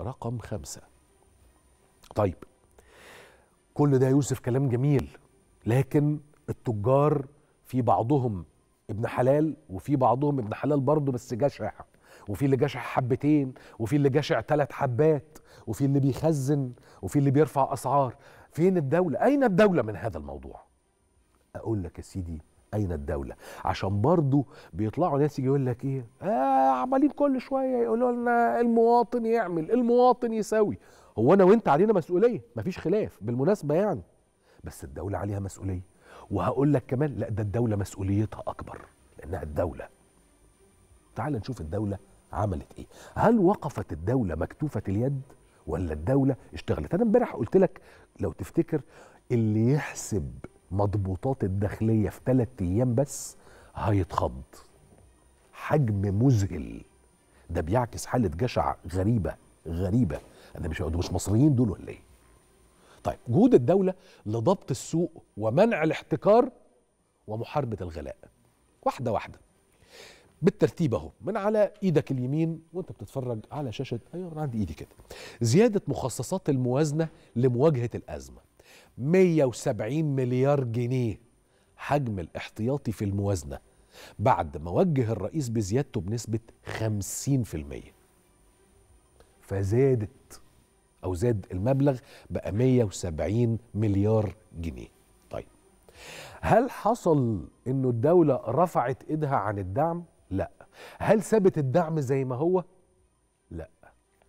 رقم خمسة طيب كل ده يا يوسف كلام جميل لكن التجار في بعضهم ابن حلال وفي بعضهم ابن حلال برضه بس جشع وفي اللي جشع حبتين وفي اللي جشع ثلاث حبات وفي اللي بيخزن وفي اللي بيرفع اسعار فين الدولة؟ أين الدولة من هذا الموضوع؟ أقول لك يا سيدي اين الدوله عشان برضو بيطلعوا ناس يجي يقول لك ايه آه عمالين كل شويه يقولوا لنا المواطن يعمل المواطن يسوي هو انا وانت علينا مسؤوليه مفيش خلاف بالمناسبه يعني بس الدوله عليها مسؤوليه وهقول لك كمان لا ده الدوله مسؤوليتها اكبر لانها الدوله تعال نشوف الدوله عملت ايه هل وقفت الدوله مكتوفه اليد ولا الدوله اشتغلت انا امبارح قلت لك لو تفتكر اللي يحسب مضبوطات الداخليه في ثلاثة ايام بس هيتخض حجم مذهل ده بيعكس حاله جشع غريبه غريبه انا مش مش مصريين دول ولا ايه طيب جهود الدوله لضبط السوق ومنع الاحتكار ومحاربه الغلاء واحده واحده بالترتيب اهو من على ايدك اليمين وانت بتتفرج على شاشه ايوه انا عندي ايدي كده زياده مخصصات الموازنه لمواجهه الازمه 170 مليار جنيه حجم الاحتياطي في الموازنة بعد ما وجه الرئيس بزيادته بنسبة 50% فزادت أو زاد المبلغ بقى 170 مليار جنيه طيب هل حصل أنه الدولة رفعت إيدها عن الدعم؟ لا هل ثبت الدعم زي ما هو؟ لا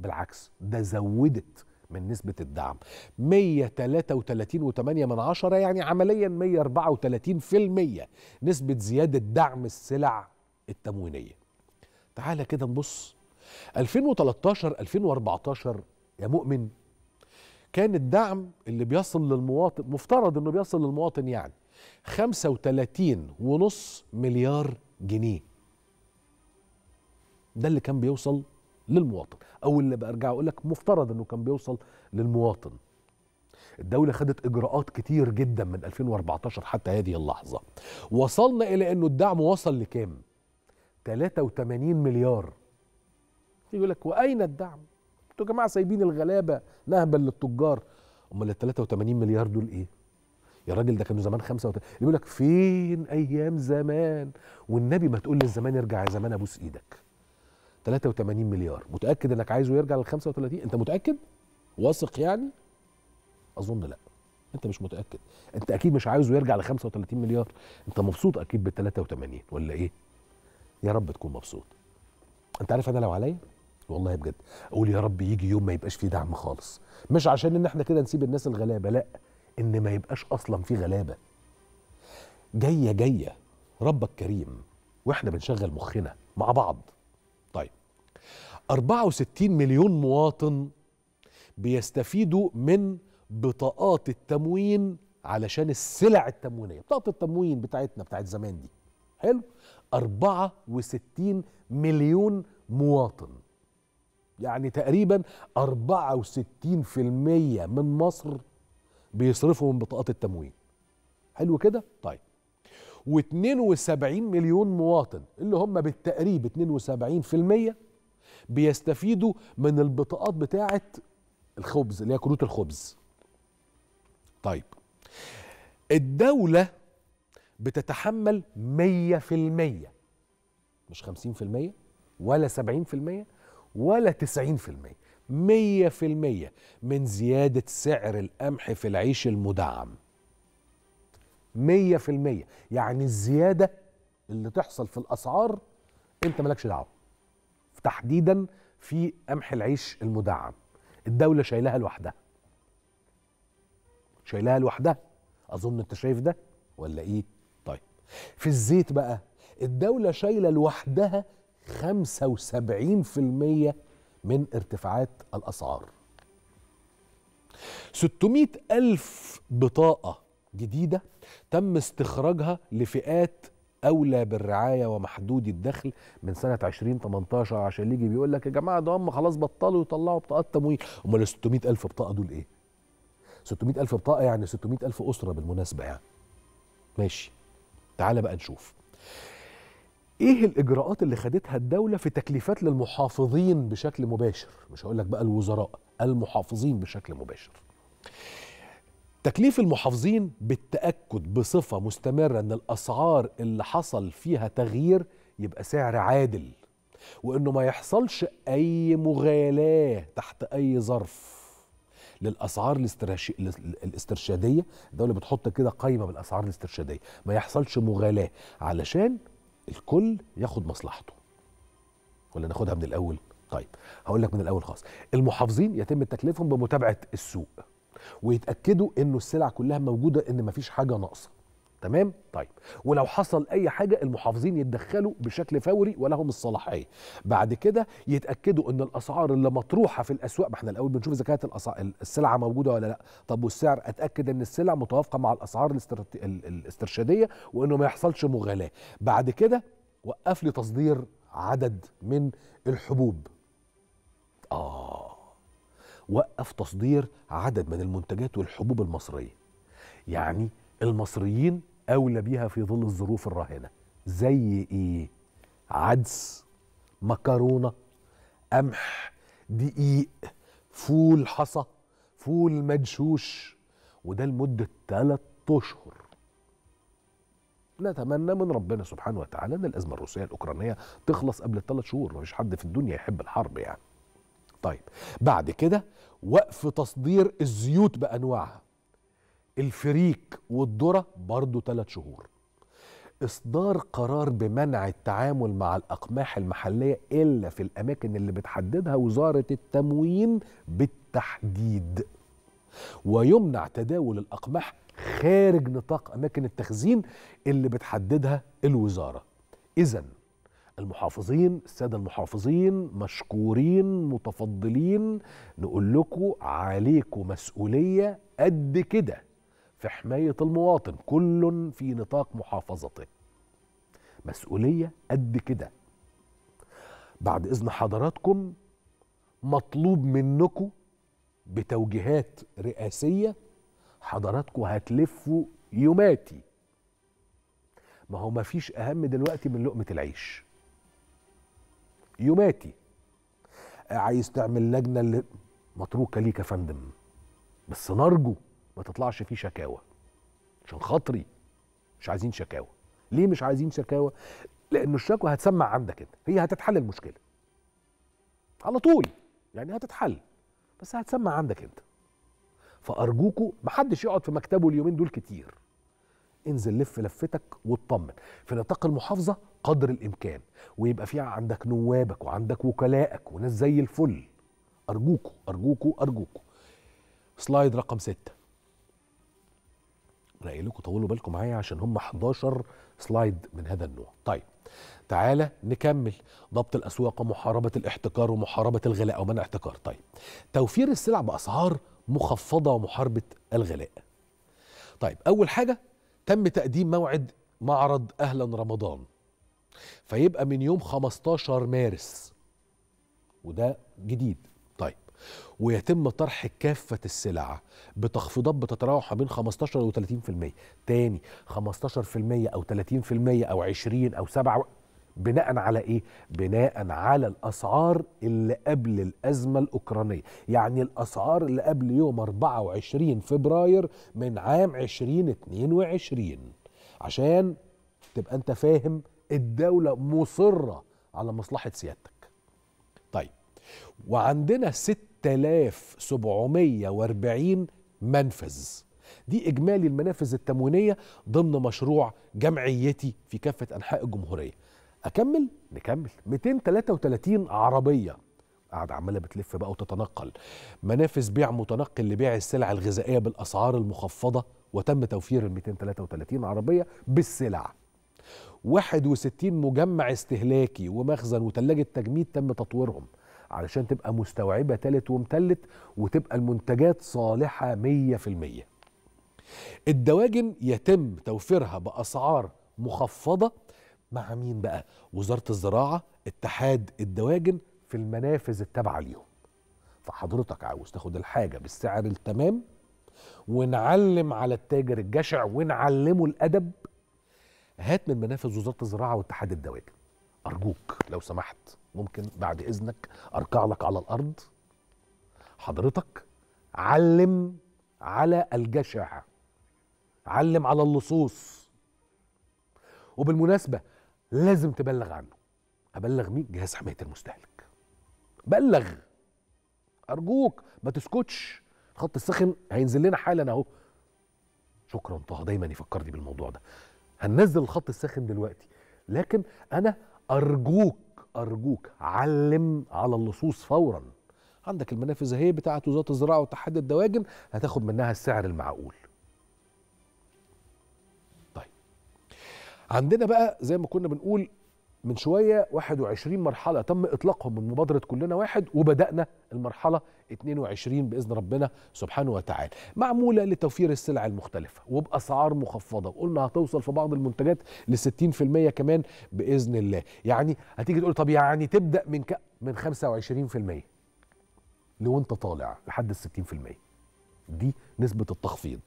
بالعكس ده زودت من نسبة الدعم 133.8 من عشرة يعني عمليا 134% نسبة زيادة دعم السلع التموينية تعالى كده نبص 2013 2014 يا مؤمن كان الدعم اللي بيصل للمواطن مفترض انه بيصل للمواطن يعني 35 ونص مليار جنيه ده اللي كان بيوصل للمواطن او اللي برجع اقول لك مفترض انه كان بيوصل للمواطن الدولة خدت إجراءات كتير جدا من 2014 حتى هذه اللحظة وصلنا إلى أنه الدعم وصل لكام 83 مليار يقول لك وأين الدعم انتوا يا جماعة سايبين الغلابة نهبا للتجار أمال ال 83 مليار دول إيه يا راجل ده كانوا زمان خمسة وت... يقول لك فين أيام زمان والنبي ما تقول للزمان ارجع يا زمان أبوس إيدك 83 مليار متاكد انك عايزه يرجع لل 35 انت متاكد واثق يعني اظن لا انت مش متاكد انت اكيد مش عايزه يرجع ل 35 مليار انت مبسوط اكيد بال 83 ولا ايه يا رب تكون مبسوط انت عارف انا لو عليا والله بجد اقول يا رب يجي يوم ما يبقاش فيه دعم خالص مش عشان ان احنا كده نسيب الناس الغلابه لا ان ما يبقاش اصلا فيه غلابه جايه جايه ربك كريم واحنا بنشغل مخنا مع بعض طيب 64 مليون مواطن بيستفيدوا من بطاقات التموين علشان السلع التموينية بطاقة التموين بتاعتنا بتاعت زمان دي حلو 64 مليون مواطن يعني تقريبا 64% من مصر بيصرفوا من بطاقات التموين حلو كده طيب و72 مليون مواطن اللي هم بالتقريب 72% بيستفيدوا من البطاقات بتاعه الخبز اللي هي كروت الخبز طيب الدولة بتتحمل 100% مش 50% ولا 70% ولا 90% 100% من زيادة سعر القمح في العيش المدعم 100% يعني الزياده اللي تحصل في الاسعار انت مالكش دعوه تحديدا في قمح العيش المدعم الدوله شايلها لوحدها شايلها لوحدها اظن انت شايف ده ولا ايه طيب في الزيت بقى الدوله شايله لوحدها 75% من ارتفاعات الاسعار 600 ألف بطاقة جديدة تم استخراجها لفئات اولى بالرعايه ومحدودي الدخل من سنه 2018 عشان اللي يجي بيقول لك يا جماعه ده هم خلاص بطلوا يطلعوا بطاقات تمويل امال ال 600000 بطاقه دول ايه 600000 بطاقه يعني 600000 اسره بالمناسبه يعني ماشي تعال بقى نشوف ايه الاجراءات اللي خدتها الدوله في تكليفات للمحافظين بشكل مباشر مش هقول لك بقى الوزراء المحافظين بشكل مباشر تكليف المحافظين بالتاكد بصفه مستمره ان الاسعار اللي حصل فيها تغيير يبقى سعر عادل وانه ما يحصلش اي مغالاه تحت اي ظرف للاسعار الاسترش... الاسترشاديه الدوله بتحط كده قائمه بالاسعار الاسترشاديه ما يحصلش مغالاه علشان الكل ياخد مصلحته ولا ناخدها من الاول طيب هقول لك من الاول خالص المحافظين يتم تكليفهم بمتابعه السوق ويتاكدوا انه السلع كلها موجوده ان مفيش حاجه ناقصه تمام طيب ولو حصل اي حاجه المحافظين يتدخلوا بشكل فوري ولهم الصلاحيه بعد كده يتاكدوا ان الاسعار اللي مطروحه في الاسواق ما احنا الاول بنشوف اذا كانت السلعه موجوده ولا لا طب والسعر اتاكد ان السلع متوافقه مع الاسعار الاسترشاديه وانه ما يحصلش مغالاه بعد كده وقف لي تصدير عدد من الحبوب اه وقف تصدير عدد من المنتجات والحبوب المصرية يعني المصريين أولى بيها في ظل الظروف الراهنة زي إيه؟ عدس مكرونة قمح دقيق فول حصى فول مدشوش وده لمدة ثلاثة أشهر نتمنى من ربنا سبحانه وتعالى ان الازمه الروسيه الاوكرانيه تخلص قبل ثلاث شهور مفيش حد في الدنيا يحب الحرب يعني طيب بعد كده وقف تصدير الزيوت بانواعها الفريك والذره برضه ثلاث شهور اصدار قرار بمنع التعامل مع الاقماح المحليه الا في الاماكن اللي بتحددها وزاره التموين بالتحديد ويمنع تداول الاقماح خارج نطاق اماكن التخزين اللي بتحددها الوزاره اذا المحافظين الساده المحافظين مشكورين متفضلين نقول لكم عليكم مسؤوليه قد كده في حمايه المواطن كل في نطاق محافظته مسؤوليه قد كده بعد اذن حضراتكم مطلوب منكم بتوجيهات رئاسيه حضراتكم هتلفوا يوماتي ما هو ما فيش اهم دلوقتي من لقمه العيش يماتي آه، عايز تعمل لجنه اللي متروكه ليك يا فندم بس نرجو ما تطلعش فيه شكاوى عشان خاطري مش عايزين شكاوى ليه مش عايزين شكاوى لان الشكوى هتسمع عندك انت هي هتتحل المشكله على طول يعني هتتحل بس هتسمع عندك انت فارجوكوا محدش يقعد في مكتبه اليومين دول كتير انزل لف لفتك واطمن في نطاق المحافظه قدر الامكان ويبقى في عندك نوابك وعندك وكلائك وناس زي الفل ارجوكوا ارجوكوا ارجوكوا سلايد رقم ستة انا لكم طولوا بالكم معايا عشان هم 11 سلايد من هذا النوع طيب تعالى نكمل ضبط الاسواق ومحاربه الاحتكار ومحاربه الغلاء أو منع احتكار طيب توفير السلع باسعار مخفضه ومحاربه الغلاء طيب اول حاجه تم تقديم موعد معرض أهلا رمضان فيبقى من يوم 15 مارس وده جديد طيب ويتم طرح كافة السلع بتخفيضات بتتراوح ما بين 15 و 30% تاني 15% أو 30% أو 20 أو 7 بناء على ايه بناء على الاسعار اللي قبل الازمه الاوكرانيه يعني الاسعار اللي قبل يوم 24 فبراير من عام 2022 عشان تبقى انت فاهم الدوله مصره على مصلحه سيادتك طيب وعندنا 6740 منفذ دي اجمالي المنافذ التموينيه ضمن مشروع جمعيتي في كافه انحاء الجمهوريه اكمل نكمل 233 عربيه قاعدة عمالة بتلف بقى وتتنقل منافس بيع متنقل لبيع السلع الغذائية بالأسعار المخفضة وتم توفير ال 233 عربية بالسلع 61 مجمع استهلاكي ومخزن وتلاجة تجميد تم تطويرهم علشان تبقى مستوعبة تالت ومتلت وتبقى المنتجات صالحة 100% الدواجن يتم توفيرها بأسعار مخفضة مع مين بقى وزاره الزراعه اتحاد الدواجن في المنافذ التابعه ليهم فحضرتك عاوز تاخد الحاجه بالسعر التمام ونعلم على التاجر الجشع ونعلمه الادب هات من منافذ وزاره الزراعه واتحاد الدواجن ارجوك لو سمحت ممكن بعد اذنك اركع لك على الارض حضرتك علم على الجشع علم على اللصوص وبالمناسبه لازم تبلغ عنه ابلغ مين جهاز حمايه المستهلك بلغ ارجوك ما تسكتش الخط السخن هينزل لنا حالا اهو شكرا طه دايما يفكرني بالموضوع ده هننزل الخط الساخن دلوقتي لكن انا ارجوك ارجوك علم على اللصوص فورا عندك المنافذ اهي بتاعت وزاره الزراعه وتحدي الدواجن هتاخد منها السعر المعقول عندنا بقى زي ما كنا بنقول من شويه 21 مرحله تم اطلاقهم من مبادره كلنا واحد وبدانا المرحله 22 باذن ربنا سبحانه وتعالى معموله لتوفير السلع المختلفه وباسعار مخفضه وقلنا هتوصل في بعض المنتجات ل 60% كمان باذن الله يعني هتيجي تقول طب يعني تبدا من ك... من 25% لو انت طالع لحد ال 60% دي نسبه التخفيض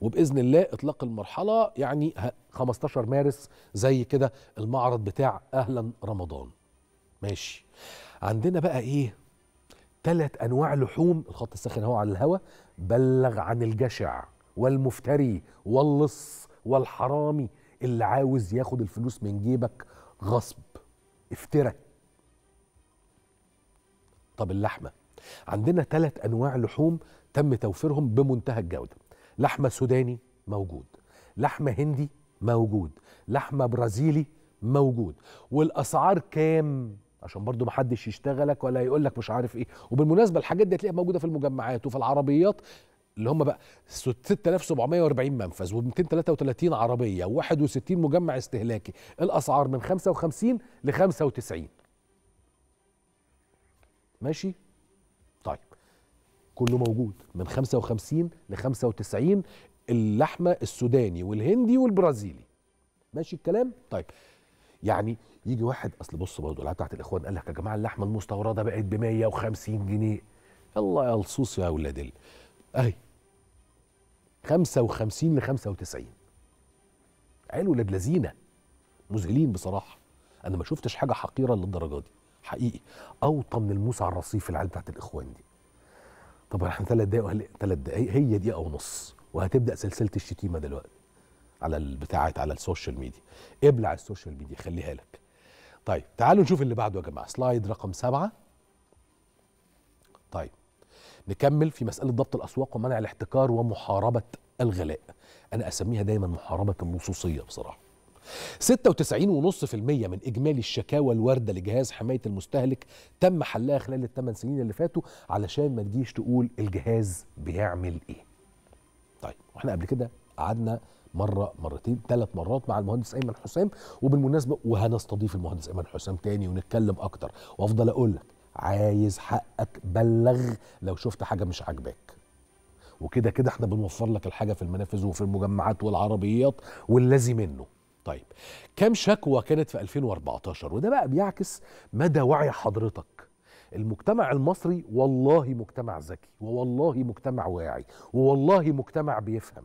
وباذن الله اطلاق المرحله يعني 15 مارس زي كده المعرض بتاع اهلا رمضان ماشي عندنا بقى ايه ثلاث انواع لحوم الخط الساخن اهو على الهوا بلغ عن الجشع والمفتري واللص والحرامي اللي عاوز ياخد الفلوس من جيبك غصب افترى طب اللحمه عندنا ثلاث انواع لحوم تم توفيرهم بمنتهى الجوده لحمة سوداني موجود لحمة هندي موجود لحمة برازيلي موجود والأسعار كام عشان برضو محدش يشتغلك ولا يقولك مش عارف ايه وبالمناسبة الحاجات دي هتلاقيها موجودة في المجمعات وفي العربيات اللي هم بقى 6740 منفذ و233 عربيه و61 مجمع استهلاكي الاسعار من 55 ل 95 ماشي كله موجود من 55 ل 95 اللحمه السوداني والهندي والبرازيلي ماشي الكلام طيب يعني يجي واحد اصل بص برضه العيال بتاعت الاخوان قال لك يا جماعه اللحمه المستورده بقت ب 150 جنيه الله يا لصوص يا اولاد ال اهي 55 ل 95 عيال ولاد لذينه مذهلين بصراحه انا ما شفتش حاجه حقيره للدرجه دي حقيقي اوطى من الموسى على الرصيف العيال بتاعت الاخوان دي طب احنا ثلاث دقايق وهل... ثلاث دقايق هي دقيقه ونص وهتبدا سلسله الشتيمه دلوقتي على البتاعات على السوشيال ميديا ابلع السوشيال ميديا خليها لك طيب تعالوا نشوف اللي بعده يا جماعه سلايد رقم سبعة طيب نكمل في مساله ضبط الاسواق ومنع الاحتكار ومحاربه الغلاء انا اسميها دايما محاربه اللصوصيه بصراحه 96.5% من إجمالي الشكاوى الواردة لجهاز حماية المستهلك تم حلها خلال الثمان سنين اللي فاتوا علشان ما تجيش تقول الجهاز بيعمل إيه طيب واحنا قبل كده قعدنا مره مرتين ثلاث مرات مع المهندس ايمن حسام وبالمناسبه وهنستضيف المهندس ايمن حسام تاني ونتكلم اكتر وافضل اقول لك عايز حقك بلغ لو شفت حاجه مش عاجباك وكده كده احنا بنوفر لك الحاجه في المنافذ وفي المجمعات والعربيات واللازم منه طيب كم شكوى كانت في 2014 وده بقى بيعكس مدى وعي حضرتك المجتمع المصري والله مجتمع ذكي ووالله مجتمع واعي ووالله مجتمع بيفهم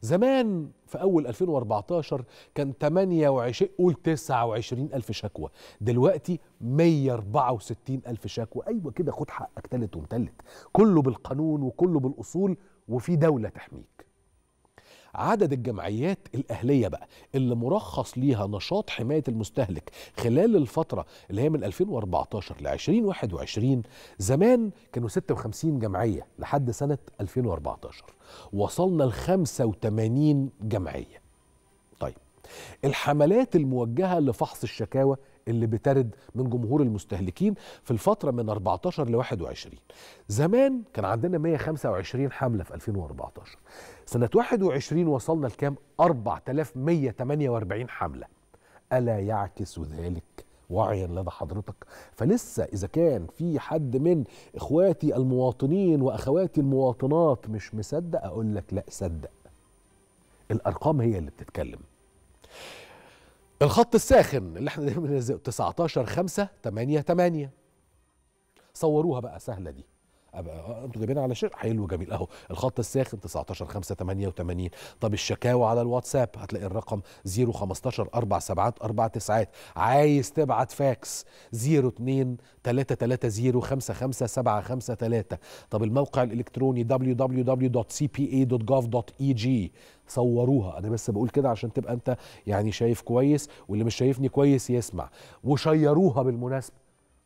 زمان في أول 2014 كان 28 قول 29 ألف شكوى دلوقتي 164 ألف شكوى أيوة كده خد حقك تلت ومتلت كله بالقانون وكله بالأصول وفي دولة تحميك عدد الجمعيات الاهليه بقى اللي مرخص ليها نشاط حمايه المستهلك خلال الفتره اللي هي من 2014 ل 2021 زمان كانوا 56 جمعيه لحد سنه 2014 وصلنا ل 85 جمعيه. طيب الحملات الموجهه لفحص الشكاوى اللي بترد من جمهور المستهلكين في الفترة من 14 ل 21 زمان كان عندنا 125 حملة في 2014 سنة 21 وصلنا لكام 4148 حملة ألا يعكس ذلك وعيا لدى حضرتك فلسه اذا كان في حد من اخواتي المواطنين واخواتي المواطنات مش مصدق اقول لك لا صدق الارقام هي اللي بتتكلم الخط الساخن اللي احنا دايما 19 5 8 8 صوروها بقى سهله دي انتوا جايبين على شير حلو جميل اهو الخط الساخن 19 5 88 طب الشكاوى على الواتساب هتلاقي الرقم 0 15 4 7 4 9 عايز تبعت فاكس 0 2 3 3 0 5 5 7 5 3 طب الموقع الالكتروني www.cpa.gov.eg صوروها انا بس بقول كده عشان تبقى انت يعني شايف كويس واللي مش شايفني كويس يسمع وشيروها بالمناسبه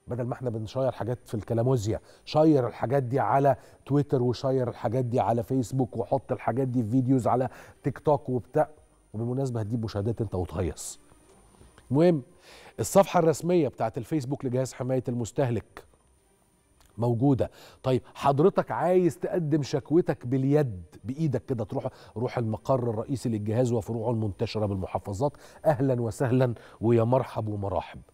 بدل ما احنا بنشير حاجات في الكلاموزيا شير الحاجات دي على تويتر وشير الحاجات دي على فيسبوك وحط الحاجات دي في فيديوز على تيك توك وبتاع وبالمناسبه هتجيب مشاهدات انت وتهيص المهم الصفحه الرسميه بتاعت الفيسبوك لجهاز حمايه المستهلك موجوده طيب حضرتك عايز تقدم شكوتك باليد بايدك كده تروح روح المقر الرئيسي للجهاز وفروعه المنتشره بالمحافظات اهلا وسهلا ويا مرحب ومراحب